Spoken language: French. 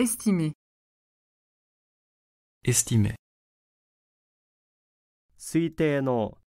Estimé. Estimé. Suite non.